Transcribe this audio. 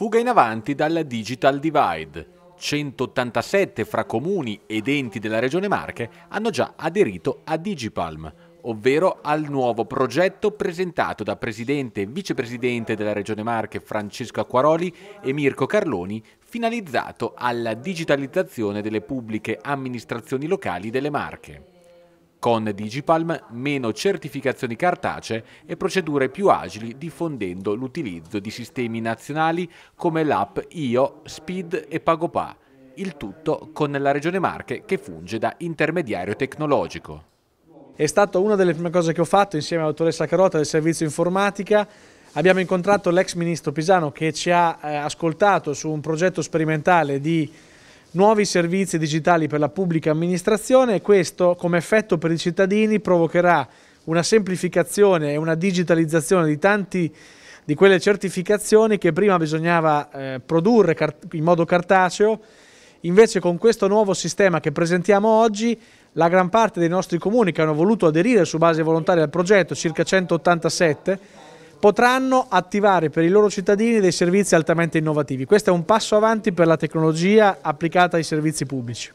Fuga in avanti dal digital divide. 187 fra comuni ed enti della Regione Marche hanno già aderito a Digipalm, ovvero al nuovo progetto presentato da Presidente e Vicepresidente della Regione Marche Francesco Acquaroli e Mirko Carloni, finalizzato alla digitalizzazione delle pubbliche amministrazioni locali delle Marche. Con Digipalm meno certificazioni cartacee e procedure più agili diffondendo l'utilizzo di sistemi nazionali come l'app IO, Speed e Pagopa, il tutto con la Regione Marche che funge da intermediario tecnologico. È stata una delle prime cose che ho fatto insieme alla dottoressa Carota del servizio informatica Abbiamo incontrato l'ex ministro Pisano che ci ha eh, ascoltato su un progetto sperimentale di nuovi servizi digitali per la pubblica amministrazione e questo come effetto per i cittadini provocherà una semplificazione e una digitalizzazione di tanti di quelle certificazioni che prima bisognava eh, produrre in modo cartaceo, invece con questo nuovo sistema che presentiamo oggi la gran parte dei nostri comuni che hanno voluto aderire su base volontaria al progetto, circa 187, potranno attivare per i loro cittadini dei servizi altamente innovativi. Questo è un passo avanti per la tecnologia applicata ai servizi pubblici.